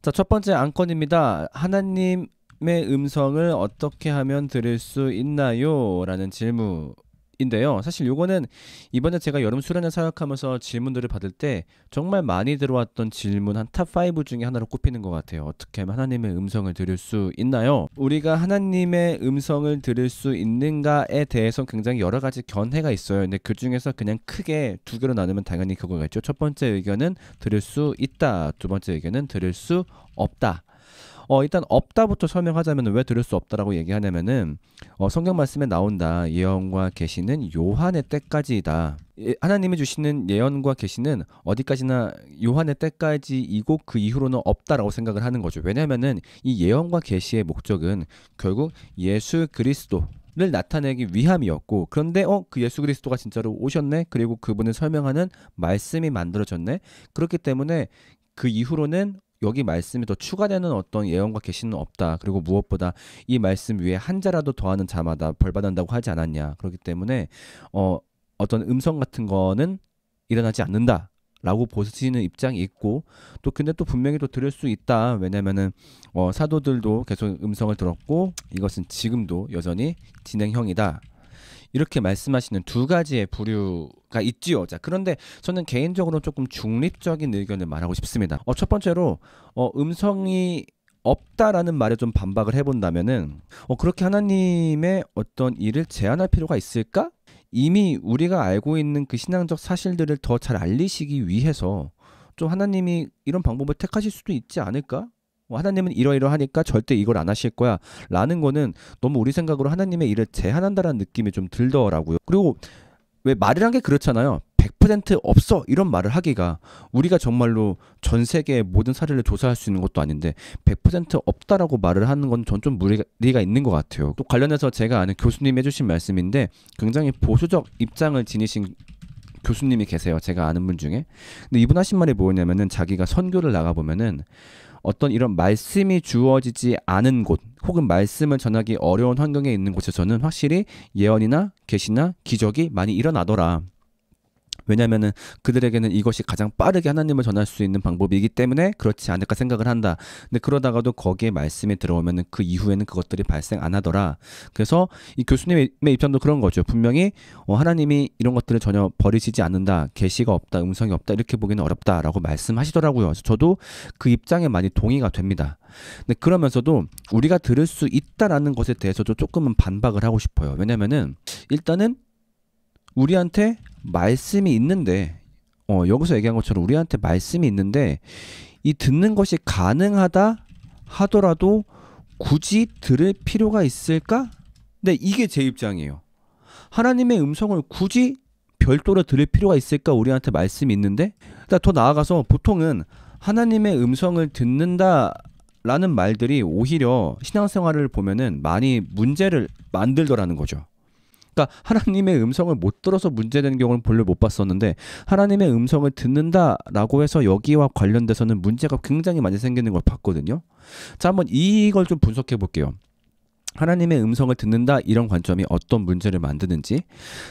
자, 첫 번째 안건입니다. 하나님의 음성을 어떻게 하면 들을 수 있나요? 라는 질문. 인데요. 사실 요거는 이번에 제가 여름 수련회 사역하면서 질문들을 받을 때 정말 많이 들어왔던 질문 한 탑5 중에 하나로 꼽히는 것 같아요. 어떻게 하면 하나님의 음성을 들을 수 있나요? 우리가 하나님의 음성을 들을 수 있는가에 대해서 굉장히 여러 가지 견해가 있어요. 근데 그 중에서 그냥 크게 두 개로 나누면 당연히 그거겠죠. 첫 번째 의견은 들을 수 있다. 두 번째 의견은 들을 수 없다. 어, 일단 없다부터 설명하자면 왜 들을 수 없다라고 얘기하냐면은 어, 성경 말씀에 나온다. 예언과 계시는 요한의 때까지이다. 예, 하나님이 주시는 예언과 계시는 어디까지나 요한의 때까지이고 그 이후로는 없다라고 생각을 하는 거죠. 왜냐면은 이 예언과 계시의 목적은 결국 예수 그리스도 를 나타내기 위함이었고 그런데 어 그 예수 그리스도가 진짜로 오셨네 그리고 그분을 설명하는 말씀이 만들어졌네 그렇기 때문에 그 이후로는 여기 말씀이더 추가되는 어떤 예언과 계시는 없다. 그리고 무엇보다 이 말씀 위에 한 자라도 더하는 자마다 벌 받는다고 하지 않았냐. 그렇기 때문에 어 어떤 음성 같은 거는 일어나지 않는다. 라고 보시는 입장이 있고 또 근데 또 분명히 또 들을 수 있다 왜냐면은 어, 사도들도 계속 음성을 들었고 이것은 지금도 여전히 진행형이다 이렇게 말씀하시는 두 가지의 부류가 있지요. 자, 그런데 저는 개인적으로 조금 중립적인 의견을 말하고 싶습니다. 어, 첫 번째로 어, 음성이 없다라는 말에 좀 반박을 해본다면은 어, 그렇게 하나님의 어떤 일을 제안할 필요가 있을까? 이미 우리가 알고 있는 그 신앙적 사실들을 더 잘 알리시기 위해서 좀 하나님이 이런 방법을 택하실 수도 있지 않을까? 뭐 하나님은 이러이러하니까 절대 이걸 안 하실 거야 라는 거는 너무 우리 생각으로 하나님의 일을 제한한다라는 느낌이 좀 들더라고요. 그리고 왜 말이란 게 그렇잖아요. 100% 없어 이런 말을 하기가 우리가 정말로 전 세계의 모든 사례를 조사할 수 있는 것도 아닌데 100% 없다라고 말을 하는 건 전 좀 무리가 있는 것 같아요. 또 관련해서 제가 아는 교수님이 해주신 말씀인데 굉장히 보수적 입장을 지니신 교수님이 계세요. 제가 아는 분 중에. 근데 이분 하신 말이 뭐냐면은 자기가 선교를 나가 보면은 어떤 이런 말씀이 주어지지 않은 곳 혹은 말씀을 전하기 어려운 환경에 있는 곳에서는 확실히 예언이나 계시나 기적이 많이 일어나더라. 왜냐하면은 그들에게는 이것이 가장 빠르게 하나님을 전할 수 있는 방법이기 때문에 그렇지 않을까 생각을 한다. 근데 그러다가도 거기에 말씀이 들어오면그 이후에는 그것들이 발생 안 하더라. 그래서 이 교수님의 입장도 그런 거죠. 분명히 어, 하나님이 이런 것들을 전혀 버리시지 않는다. 계시가 없다, 음성이 없다 이렇게 보기는 어렵다라고 말씀하시더라고요. 저도 그 입장에 많이 동의가 됩니다. 근데 그러면서도 우리가 들을 수 있다라는 것에 대해서도 조금은 반박을 하고 싶어요. 왜냐면은 일단은 우리한테 말씀이 있는데 어, 여기서 얘기한 것처럼 우리한테 말씀이 있는데 이 듣는 것이 가능하다 하더라도 굳이 들을 필요가 있을까? 네, 이게 제 입장이에요. 하나님의 음성을 굳이 별도로 들을 필요가 있을까? 우리한테 말씀이 있는데 더 나아가서 보통은 하나님의 음성을 듣는다 라는 말들이 오히려 신앙생활을 보면은 많이 문제를 만들더라는 거죠. 그러니까 하나님의 음성을 못 들어서 문제된 경우는 본래 못 봤었는데 하나님의 음성을 듣는다라고 해서 여기와 관련돼서는 문제가 굉장히 많이 생기는 걸 봤거든요. 자, 한번 이걸 좀 분석해 볼게요. 하나님의 음성을 듣는다 이런 관점이 어떤 문제를 만드는지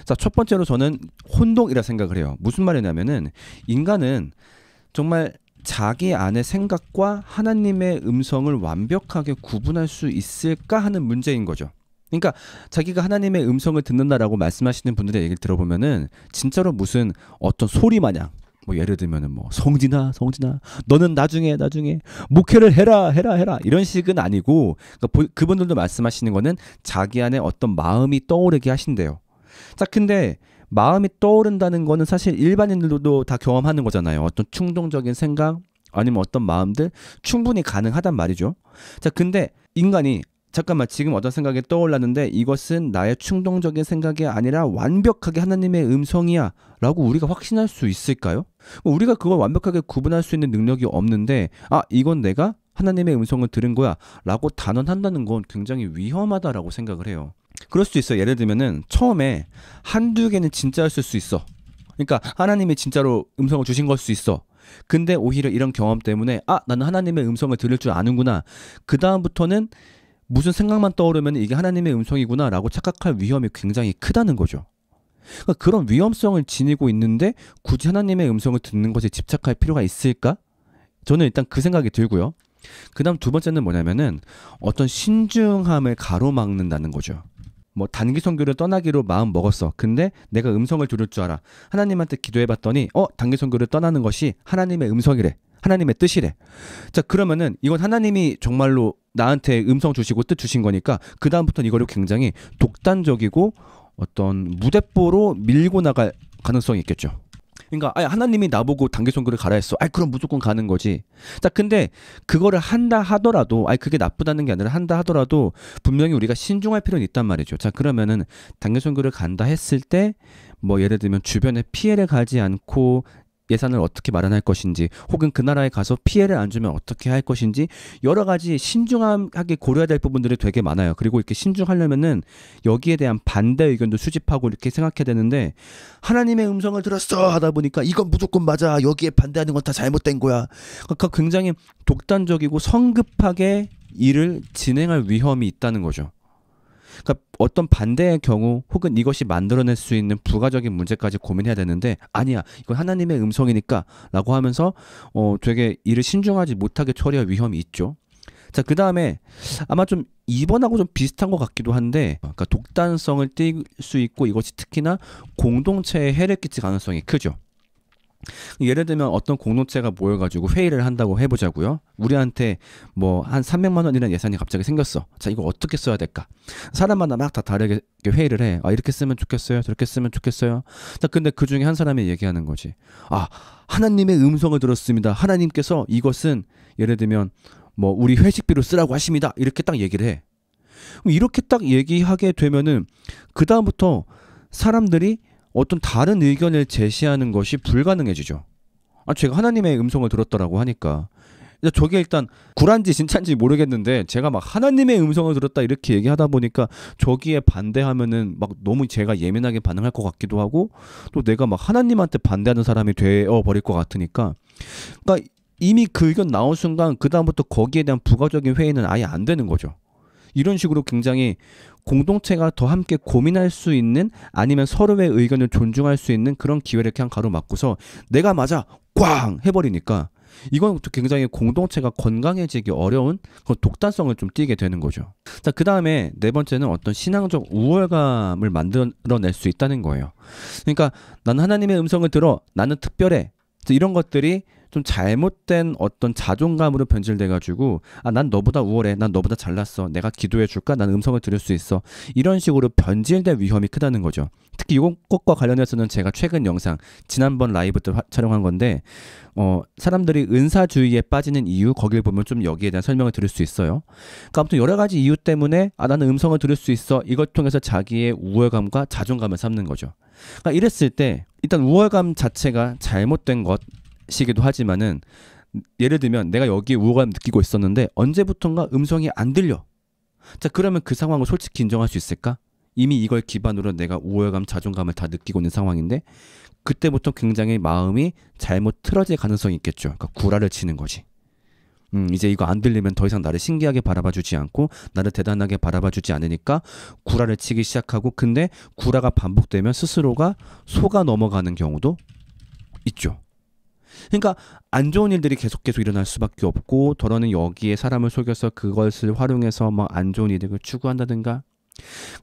자 첫 번째로 저는 혼동이라 생각을 해요 무슨 말이냐면은 인간은 정말 자기 안의 생각과 하나님의 음성을 완벽하게 구분할 수 있을까 하는 문제인 거죠 그러니까 자기가 하나님의 음성을 듣는다라고 말씀하시는 분들의 얘기를 들어보면은 진짜로 무슨 어떤 소리 마냥 뭐 예를 들면은 뭐 성진아 성진아 너는 나중에 나중에 목회를 해라 해라 해라 이런 식은 아니고 그러니까 그분들도 말씀하시는 거는 자기 안에 어떤 마음이 떠오르게 하신대요. 자 근데 마음이 떠오른다는 거는 사실 일반인들도 다 경험하는 거잖아요. 어떤 충동적인 생각 아니면 어떤 마음들 충분히 가능하단 말이죠. 자 근데 인간이 잠깐만 지금 어떤 생각이 떠올랐는데 이것은 나의 충동적인 생각이 아니라 완벽하게 하나님의 음성이야 라고 우리가 확신할 수 있을까요? 뭐 우리가 그걸 완벽하게 구분할 수 있는 능력이 없는데 아 이건 내가 하나님의 음성을 들은 거야 라고 단언한다는 건 굉장히 위험하다라고 생각을 해요. 그럴 수 있어. 예를 들면은 처음에 한두 개는 진짜였을 수 있어. 그러니까 하나님이 진짜로 음성을 주신 걸 수 있어. 근데 오히려 이런 경험 때문에 아 나는 하나님의 음성을 들을 줄 아는구나. 그 다음부터는 무슨 생각만 떠오르면 이게 하나님의 음성이구나라고 착각할 위험이 굉장히 크다는 거죠. 그러니까 그런 위험성을 지니고 있는데 굳이 하나님의 음성을 듣는 것에 집착할 필요가 있을까? 저는 일단 그 생각이 들고요. 그다음 두 번째는 뭐냐면은 어떤 신중함을 가로막는다는 거죠. 뭐 단기 선교를 떠나기로 마음 먹었어. 근데 내가 음성을 들을 줄 알아. 하나님한테 기도해봤더니 어 단기 선교를 떠나는 것이 하나님의 음성이래. 하나님의 뜻이래. 자, 그러면은 이건 하나님이 정말로 나한테 음성 주시고 뜻 주신 거니까 그다음부터는 이걸를 굉장히 독단적이고 어떤 무대뽀로 밀고 나갈 가능성이 있겠죠. 그러니까 아 하나님이 나보고 단계 송교를 가라 했어. 아 그럼 무조건 가는 거지. 자 근데 그거를 한다 하더라도 아 그게 나쁘다는 게 아니라 한다 하더라도 분명히 우리가 신중할 필요는 있단 말이죠. 자 그러면은 단계 송교를 간다 했을 때 뭐 예를 들면 주변에 피해를 가지 않고 예산을 어떻게 마련할 것인지 혹은 그 나라에 가서 피해를 안 주면 어떻게 할 것인지 여러 가지 신중하게 고려해야 될 부분들이 되게 많아요. 그리고 이렇게 신중하려면은 여기에 대한 반대 의견도 수집하고 이렇게 생각해야 되는데 하나님의 음성을 들었어 하다 보니까 이건 무조건 맞아 여기에 반대하는 건 다 잘못된 거야. 그러니까 굉장히 독단적이고 성급하게 일을 진행할 위험이 있다는 거죠. 그러니까 어떤 반대의 경우 혹은 이것이 만들어낼 수 있는 부가적인 문제까지 고민해야 되는데 아니야 이건 하나님의 음성이니까라고 하면서 어 되게 일을 신중하지 못하게 처리할 위험이 있죠. 자, 그 다음에 아마 좀 2번하고 좀 비슷한 것 같기도 한데, 그러니까 독단성을 띨 수 있고 이것이 특히나 공동체에 해를 끼칠 가능성이 크죠. 예를 들면 어떤 공동체가 모여가지고 회의를 한다고 해보자고요. 우리한테 뭐 한 300만 원이라는 예산이 갑자기 생겼어. 자 이거 어떻게 써야 될까? 사람마다 막 다 다르게 회의를 해. 아 이렇게 쓰면 좋겠어요. 저렇게 쓰면 좋겠어요. 자 근데 그 중에 한 사람이 얘기하는 거지. 아 하나님의 음성을 들었습니다. 하나님께서 이것은 예를 들면 뭐 우리 회식비로 쓰라고 하십니다. 이렇게 딱 얘기를 해. 이렇게 딱 얘기하게 되면은 그 다음부터 사람들이 어떤 다른 의견을 제시하는 것이 불가능해지죠. 아, 제가 하나님의 음성을 들었다라고 하니까. 저게 일단 구란지 진짠지 모르겠는데 제가 막 하나님의 음성을 들었다 이렇게 얘기하다 보니까 저기에 반대하면은 막 너무 제가 예민하게 반응할 것 같기도 하고 또 내가 막 하나님한테 반대하는 사람이 되어 버릴 것 같으니까 그러니까 이미 그 의견 나온 순간 그 다음부터 거기에 대한 부가적인 회의는 아예 안 되는 거죠. 이런 식으로 굉장히 공동체가 더 함께 고민할 수 있는 아니면 서로의 의견을 존중할 수 있는 그런 기회를 그냥 가로막고서 내가 맞아 꽝 해버리니까 이건 굉장히 공동체가 건강해지기 어려운 그 독단성을 좀 띠게 되는 거죠. 자, 그 다음에 네 번째는 어떤 신앙적 우월감을 만들어낼 수 있다는 거예요. 그러니까 나는 하나님의 음성을 들어 나는 특별해. 이런 것들이 좀 잘못된 어떤 자존감으로 변질돼 가지고 아 난 너보다 우월해 난 너보다 잘났어 내가 기도해 줄까 난 음성을 들을 수 있어 이런 식으로 변질될 위험이 크다는 거죠 특히 이것과 관련해서는 제가 최근 영상 지난번 라이브 때 화, 촬영한 건데 어 사람들이 은사주의에 빠지는 이유 거길 기 보면 좀 여기에 대한 설명을 들을 수 있어요 그러니까 아무튼 여러 가지 이유 때문에 아 나는 음성을 들을 수 있어 이걸 통해서 자기의 우월감과 자존감을 삼는 거죠 그러니까 이랬을 때 일단 우월감 자체가 잘못된 것 시기도 하지만은 예를 들면 내가 여기에 우월감 느끼고 있었는데 언제부턴가 음성이 안 들려. 자 그러면 그 상황을 솔직히 인정할 수 있을까? 이미 이걸 기반으로 내가 우월감, 자존감을 다 느끼고 있는 상황인데 그때부터 굉장히 마음이 잘못 틀어질 가능성이 있겠죠. 그러니까 구라를 치는 거지. 음, 이제 이거 안 들리면 더 이상 나를 신기하게 바라봐 주지 않고 나를 대단하게 바라봐 주지 않으니까 구라를 치기 시작하고 근데 구라가 반복되면 스스로가 속아 넘어가는 경우도 있죠. 그러니까 안 좋은 일들이 계속 계속 일어날 수밖에 없고 더러는 여기에 사람을 속여서 그것을 활용해서 막안 뭐 좋은 이득을 추구한다든가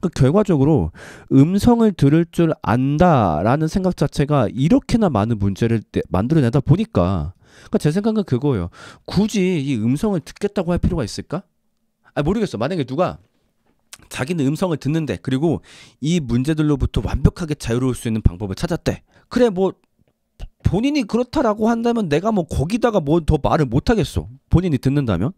그 결과적으로 음성을 들을 줄 안다라는 생각 자체가 이렇게나 많은 문제를 만들어내다 보니까 그러니까 제 생각은 그거예요. 굳이 이 음성을 듣겠다고 할 필요가 있을까? 아 모르겠어. 만약에 누가 자기는 음성을 듣는데 그리고 이 문제들로부터 완벽하게 자유로울 수 있는 방법을 찾았대. 그래 뭐 본인이 그렇다라고 한다면 내가 뭐 거기다가 뭐 더 말을 못 하겠어. 본인이 듣는다면.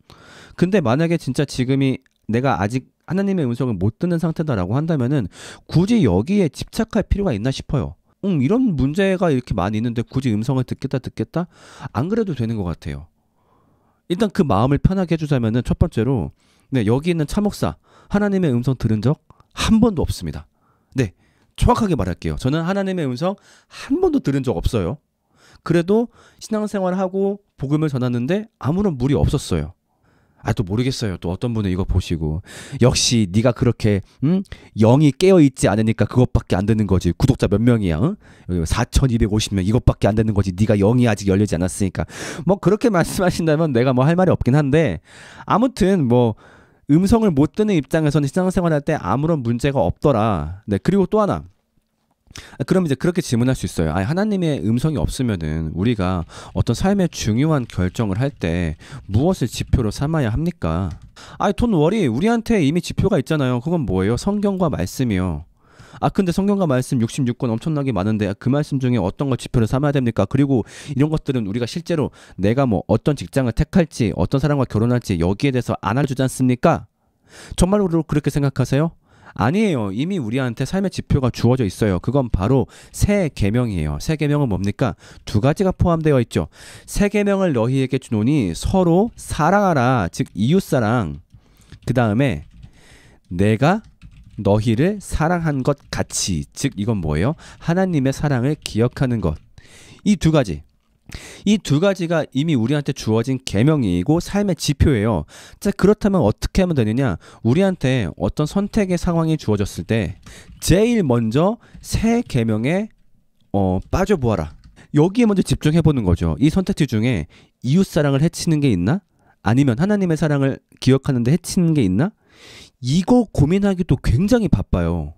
근데 만약에 진짜 지금이 내가 아직 하나님의 음성을 못 듣는 상태다라고 한다면은 굳이 여기에 집착할 필요가 있나 싶어요. 음, 이런 문제가 이렇게 많이 있는데 굳이 음성을 듣겠다 듣겠다 안 그래도 되는 것 같아요. 일단 그 마음을 편하게 해주자면은 첫 번째로 네 여기 있는 참목사 하나님의 음성 들은 적 한 번도 없습니다. 네 정확하게 말할게요. 저는 하나님의 음성 한 번도 들은 적 없어요. 그래도 신앙생활하고 복음을 전하는데 아무런 무리 없었어요. 아 또 모르겠어요. 또 어떤 분은 이거 보시고 역시 네가 그렇게 응? 음? 영이 깨어 있지 않으니까 그것밖에 안 되는 거지. 구독자 몇 명이야? 응? 4,250명 이것밖에 안 되는 거지. 네가 영이 아직 열리지 않았으니까. 뭐 그렇게 말씀하신다면 내가 뭐 할 말이 없긴 한데 아무튼 뭐 음성을 못 듣는 입장에서는 신앙생활할 때 아무런 문제가 없더라. 네, 그리고 또 하나. 아, 그럼 이제 그렇게 질문할 수 있어요. 아, 하나님의 음성이 없으면은 우리가 어떤 삶의 중요한 결정을 할 때 무엇을 지표로 삼아야 합니까? 아, 돈 월이 우리한테 이미 지표가 있잖아요. 그건 뭐예요? 성경과 말씀이요. 아 근데 성경과 말씀 66권 엄청나게 많은데 그 말씀 중에 어떤 걸 지표로 삼아야 됩니까? 그리고 이런 것들은 우리가 실제로 내가 뭐 어떤 직장을 택할지 어떤 사람과 결혼할지 여기에 대해서 안 알려주지 않습니까? 정말로 그렇게 생각하세요? 아니에요. 이미 우리한테 삶의 지표가 주어져 있어요. 그건 바로 새 계명이에요. 새 계명은 뭡니까? 두 가지가 포함되어 있죠. 새 계명을 너희에게 주노니 서로 사랑하라. 즉 이웃 사랑. 그 다음에 내가 너희를 사랑한 것 같이 즉 이건 뭐예요? 하나님의 사랑을 기억하는 것. 이 두 가지. 이 두 가지가 이미 우리한테 주어진 계명이고 삶의 지표예요. 자, 그렇다면 어떻게 하면 되느냐? 우리한테 어떤 선택의 상황이 주어졌을 때 제일 먼저 새 계명에 어, 빠져 보아라. 여기에 먼저 집중해 보는 거죠. 이 선택지 중에 이웃 사랑을 해치는 게 있나? 아니면 하나님의 사랑을 기억하는데 해치는 게 있나? 이거 고민하기도 굉장히 바빠요.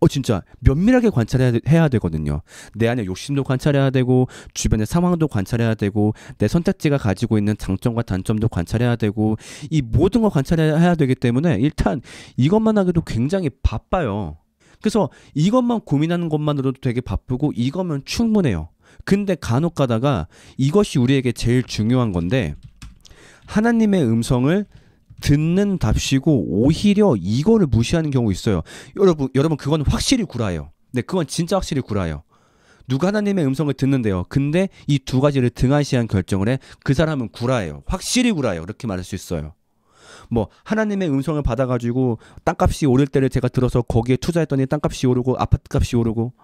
어 진짜 면밀하게 관찰해야 되거든요. 내 안에 욕심도 관찰해야 되고 주변의 상황도 관찰해야 되고 내 선택지가 가지고 있는 장점과 단점도 관찰해야 되고 이 모든 걸 관찰해야 되기 때문에 일단 이것만 하기도 굉장히 바빠요. 그래서 이것만 고민하는 것만으로도 되게 바쁘고 이거면 충분해요. 근데 간혹 가다가 이것이 우리에게 제일 중요한 건데 하나님의 음성을 듣는답시고 오히려 이거를 무시하는 경우 있어요. 여러분, 여러분 그건 확실히 구라예요. 네, 그건 진짜 확실히 구라예요. 누가 하나님의 음성을 듣는데요. 근데 이 두 가지를 등한시한 결정을 해 그 사람은 구라예요. 확실히 구라예요. 이렇게 말할 수 있어요. 뭐 하나님의 음성을 받아가지고 땅값이 오를 때를 제가 들어서 거기에 투자했더니 땅값이 오르고 아파트값이 오르고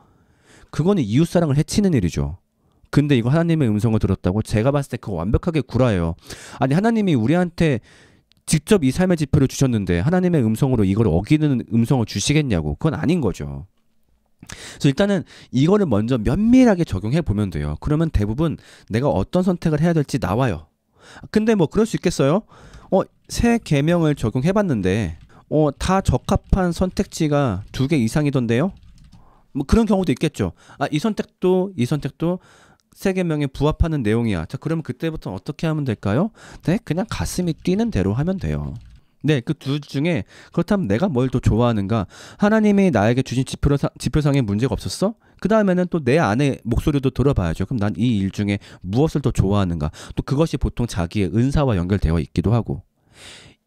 그거는 이웃 사랑을 해치는 일이죠. 근데 이거 하나님의 음성을 들었다고 제가 봤을 때 그거 완벽하게 구라예요. 아니 하나님이 우리한테 직접 이 삶의 지표를 주셨는데 하나님의 음성으로 이걸 어기는 음성을 주시겠냐고 그건 아닌 거죠. 그래서 일단은 이거를 먼저 면밀하게 적용해 보면 돼요. 그러면 대부분 내가 어떤 선택을 해야 될지 나와요. 근데 뭐 그럴 수 있겠어요? 어, 새 계명을 적용해 봤는데 어, 다 적합한 선택지가 두 개 이상이던데요? 뭐 그런 경우도 있겠죠. 아, 이 선택도 이 선택도 세계명에 부합하는 내용이야. 자, 그러면 그때부터 어떻게 하면 될까요? 네, 그냥 가슴이 뛰는 대로 하면 돼요. 네, 그 둘 중에 그렇다면 내가 뭘 더 좋아하는가? 하나님이 나에게 주신 지표상, 지표상에 문제가 없었어? 그 다음에는 또 내 안의 목소리도 들어봐야죠. 그럼 난 이 일 중에 무엇을 더 좋아하는가? 또 그것이 보통 자기의 은사와 연결되어 있기도 하고.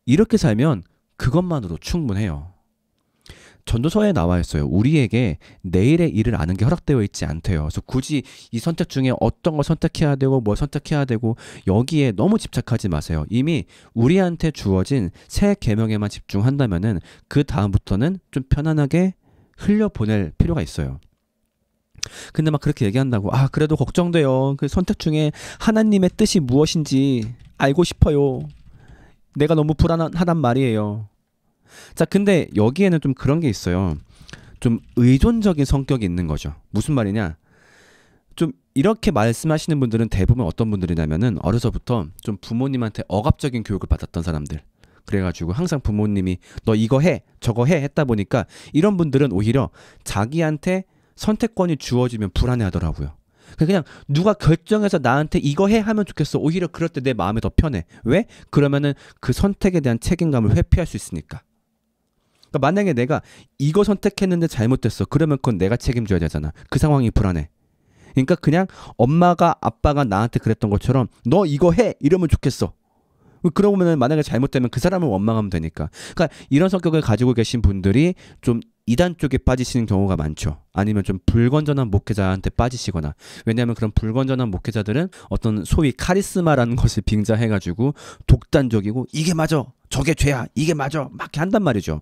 이렇게 살면 그것만으로 충분해요. 전도서에 나와 있어요. 우리에게 내일의 일을 아는 게 허락되어 있지 않대요. 그래서 굳이 이 선택 중에 어떤 걸 선택해야 되고 뭘 선택해야 되고 여기에 너무 집착하지 마세요. 이미 우리한테 주어진 새 계명에만 집중한다면은 그 다음부터는 좀 편안하게 흘려보낼 필요가 있어요. 근데 막 그렇게 얘기한다고 아 그래도 걱정돼요. 그 선택 중에 하나님의 뜻이 무엇인지 알고 싶어요. 내가 너무 불안하단 말이에요. 자, 근데 여기에는 좀 그런 게 있어요. 좀 의존적인 성격이 있는 거죠. 무슨 말이냐? 좀 이렇게 말씀하시는 분들은 대부분 어떤 분들이냐면은 어려서부터 좀 부모님한테 억압적인 교육을 받았던 사람들. 그래가지고 항상 부모님이 너 이거 해, 저거 해 했다 보니까 이런 분들은 오히려 자기한테 선택권이 주어지면 불안해 하더라고요. 그러니까 그냥 누가 결정해서 나한테 이거 해 하면 좋겠어. 오히려 그럴 때 내 마음이 더 편해. 왜? 그러면은 그 선택에 대한 책임감을 회피할 수 있으니까. 그러니까 만약에 내가 이거 선택했는데 잘못됐어. 그러면 그건 내가 책임져야 되잖아. 그 상황이 불안해. 그러니까 그냥 엄마가 아빠가 나한테 그랬던 것처럼 너 이거 해 이러면 좋겠어. 그러고 보면 만약에 잘못되면 그 사람을 원망하면 되니까. 그러니까 이런 성격을 가지고 계신 분들이 좀 이단 쪽에 빠지시는 경우가 많죠. 아니면 좀 불건전한 목회자한테 빠지시거나. 왜냐하면 그런 불건전한 목회자들은 어떤 소위 카리스마라는 것을 빙자해가지고 독단적이고 이게 맞아. 저게 죄야. 이게 맞아. 막 이렇게 한단 말이죠.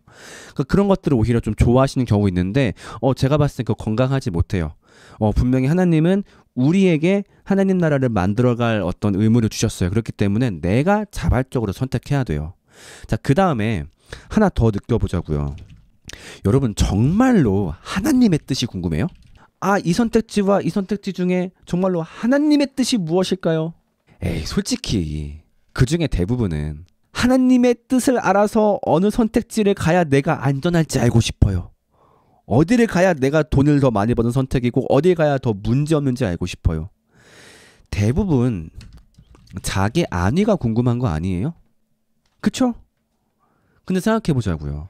그러니까 그런 것들을 오히려 좀 좋아하시는 경우 있는데, 어, 제가 봤을 때그 건강하지 못해요. 어, 분명히 하나님은 우리에게 하나님 나라를 만들어갈 어떤 의무를 주셨어요. 그렇기 때문에 내가 자발적으로 선택해야 돼요. 자, 그 다음에 하나 더 느껴보자고요. 여러분, 정말로 하나님의 뜻이 궁금해요? 아, 이 선택지와 이 선택지 중에 정말로 하나님의 뜻이 무엇일까요? 에이, 솔직히 그 중에 대부분은 하나님의 뜻을 알아서 어느 선택지를 가야 내가 안전할지 알고 싶어요. 어디를 가야 내가 돈을 더 많이 버는 선택이고 어디에 가야 더 문제 없는지 알고 싶어요. 대부분 자기 안위가 궁금한 거 아니에요? 그쵸? 근데 생각해 보자고요.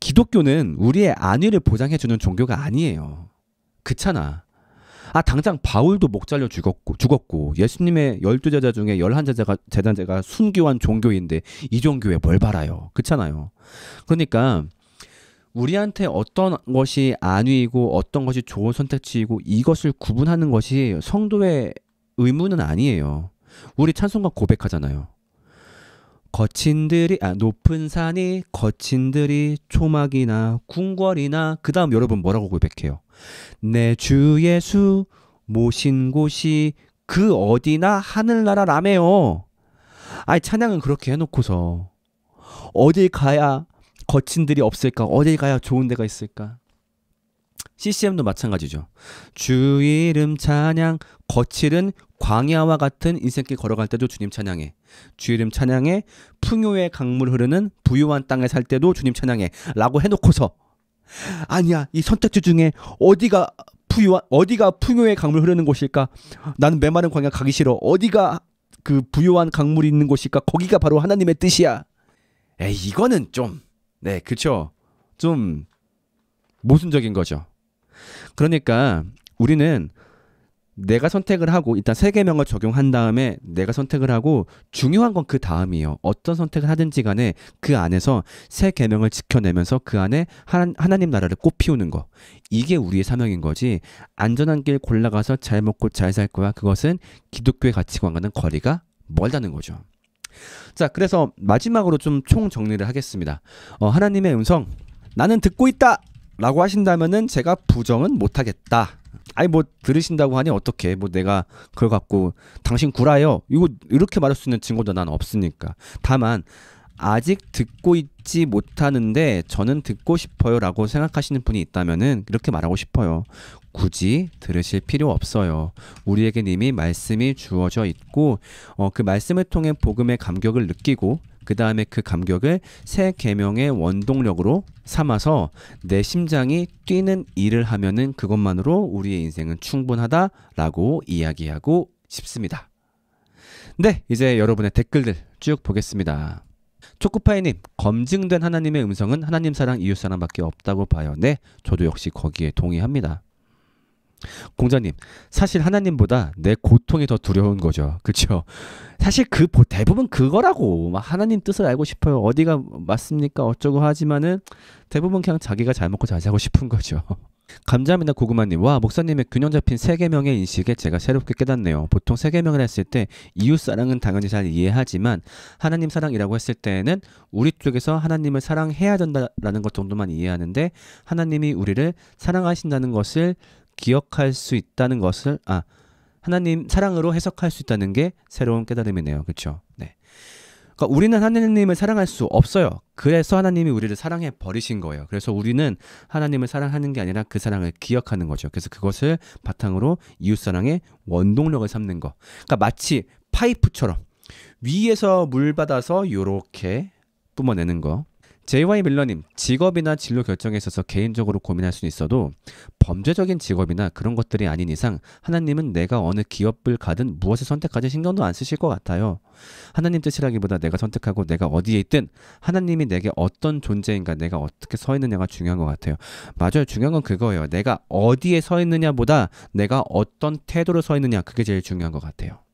기독교는 우리의 안위를 보장해 주는 종교가 아니에요. 그찮아. 아 당장 바울도 목 잘려 죽었고 죽었고 예수님의 열두 제자 중에 열한 제자가 제자가 순교한 종교인데 이 종교에 뭘 바라요? 그렇잖아요. 그러니까 우리한테 어떤 것이 안위이고 어떤 것이 좋은 선택지이고 이것을 구분하는 것이 성도의 의무는 아니에요. 우리 찬송가 고백하잖아요. 거친들이 아 높은 산이 거친들이 초막이나 궁궐이나 그다음 여러분 뭐라고 고백해요? 내 주 예수 모신 곳이 그 어디나 하늘나라라며요. 아이 찬양은 그렇게 해놓고서 어디 가야 거친들이 없을까? 어디 가야 좋은 데가 있을까? CCM도 마찬가지죠. 주 이름 찬양, 거칠은 광야와 같은 인생길 걸어갈 때도 주님 찬양해. 주 이름 찬양해, 풍요의 강물 흐르는 부유한 땅에 살 때도 주님 찬양해. 라고 해놓고서, 아니야, 이 선택지 중에 어디가 부유한, 어디가 풍요의 강물 흐르는 곳일까? 나는 메마른 광야 가기 싫어. 어디가 그 부유한 강물이 있는 곳일까? 거기가 바로 하나님의 뜻이야. 에이, 이거는 좀. 네, 그쵸. 좀 모순적인 거죠. 그러니까 우리는 내가 선택을 하고 일단 세계명을 적용한 다음에 내가 선택을 하고 중요한 건 그 다음이에요. 어떤 선택을 하든지 간에 그 안에서 세 계명을 지켜내면서 그 안에 하나, 님 나라를 꽃피우는 거. 이게 우리의 사명인 거지. 안전한 길 골라가서 잘 먹고 잘 살 거야. 그것은 기독교의 가치관과는 거리가 멀다는 거죠. 자, 그래서 마지막으로 좀 총 정리를 하겠습니다. 어, 하나님의 음성, 나는 듣고 있다! 라고 하신다면은 제가 부정은 못하겠다. 아니, 뭐, 들으신다고 하니 어떻게, 뭐 내가 그걸 갖고 당신 구라요. 이거 이렇게 말할 수 있는 증거도 난 없으니까. 다만, 아직 듣고 있지 못하는데 저는 듣고 싶어요 라고 생각하시는 분이 있다면은 이렇게 말하고 싶어요. 굳이 들으실 필요 없어요. 우리에게 이미 말씀이 주어져 있고 어, 그 말씀을 통해 복음의 감격을 느끼고 그 다음에 그 감격을 새 계명의 원동력으로 삼아서 내 심장이 뛰는 일을 하면은 그것만으로 우리의 인생은 충분하다라고 이야기하고 싶습니다. 네, 이제 여러분의 댓글들 쭉 보겠습니다. 초코파이님 검증된 하나님의 음성은 하나님 사랑 이웃 사랑밖에 없다고 봐요. 네, 저도 역시 거기에 동의합니다. 공자님, 사실 하나님보다 내 고통이 더 두려운 거죠. 그렇죠? 사실 그 대부분 그거라고 막 하나님 뜻을 알고 싶어요. 어디가 맞습니까? 어쩌고 하지만은 대부분 그냥 자기가 잘 먹고 잘 자고 싶은 거죠. 감자입니다 고구마님, 와, 목사님의 균형 잡힌 세계명의 인식에 제가 새롭게 깨닫네요. 보통 세계명을 했을 때 이웃 사랑은 당연히 잘 이해하지만 하나님 사랑이라고 했을 때는 에 우리 쪽에서 하나님을 사랑해야 된다라는 것 정도만 이해하는데 하나님이 우리를 사랑하신다는 것을 기억할 수 있다는 것을, 아, 하나님 사랑으로 해석할 수 있다는 게 새로운 깨달음이네요. 그렇죠? 네. 그러니까 우리는 하나님을 사랑할 수 없어요. 그래서 하나님이 우리를 사랑해 버리신 거예요. 그래서 우리는 하나님을 사랑하는 게 아니라 그 사랑을 기억하는 거죠. 그래서 그것을 바탕으로 이웃 사랑의 원동력을 삼는 거. 그러니까 마치 파이프처럼 위에서 물 받아서 요렇게 뿜어내는 거. JY 밀러님, 직업이나 진로 결정에 있어서 개인적으로 고민할 수는 있어도 범죄적인 직업이나 그런 것들이 아닌 이상 하나님은 내가 어느 기업을 가든 무엇을 선택하든 신경도 안 쓰실 것 같아요. 하나님 뜻이라기보다 내가 선택하고 내가 어디에 있든 하나님이 내게 어떤 존재인가 내가 어떻게 서 있느냐가 중요한 것 같아요. 맞아요. 중요한 건 그거예요. 내가 어디에 서 있느냐보다 내가 어떤 태도로 서 있느냐 그게 제일 중요한 것 같아요.